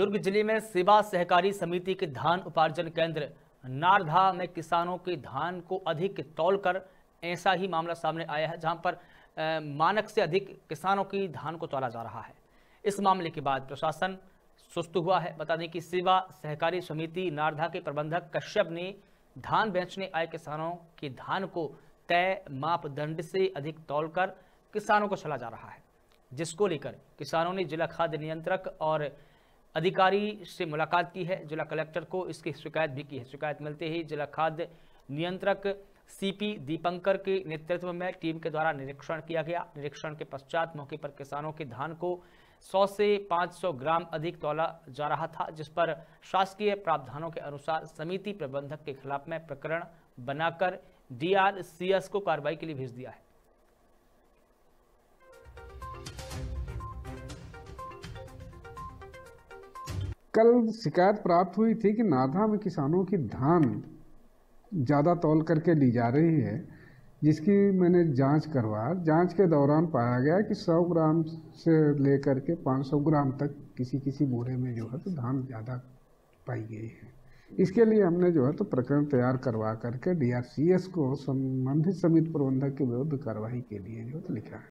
दुर्ग जिले में सेवा सहकारी समिति के धान उपार्जन केंद्र नारधा में किसानों के धान को अधिक तौल कर ऐसा ही मामला सामने आया है जहां पर मानक से अधिक किसानों की धान को तोला जा रहा है इस मामले के बाद प्रशासन सुस्त हुआ है बता दें कि सेवा सहकारी समिति नारधा के प्रबंधक कश्यप ने धान बेचने आए किसानों के धान को तय मापदंड से अधिक तोल कर किसानों को चला जा रहा है जिसको लेकर किसानों ने जिला खाद्य नियंत्रक और अधिकारी से मुलाकात की है जिला कलेक्टर को इसकी शिकायत भी की है शिकायत मिलते ही जिला खाद्य नियंत्रक सीपी दीपंकर के नेतृत्व में टीम के द्वारा निरीक्षण किया गया निरीक्षण के पश्चात मौके पर किसानों के धान को 100 से 500 ग्राम अधिक तोला जा रहा था जिस पर शासकीय प्रावधानों के अनुसार समिति प्रबंधक के खिलाफ में प्रकरण बनाकर डी को कार्रवाई के लिए भेज दिया है कल शिकायत प्राप्त हुई थी कि नाधा में किसानों की धान ज़्यादा तौल करके ली जा रही है जिसकी मैंने जांच करवा जांच के दौरान पाया गया कि 100 ग्राम से लेकर के 500 ग्राम तक किसी किसी बोरे में जो है तो धान ज़्यादा पाई गई है इसके लिए हमने जो है तो प्रकरण तैयार करवा करके डीआरसीएस को संबंधित समिति प्रबंधक के विरुद्ध कार्रवाई के लिए जो है तो लिखा है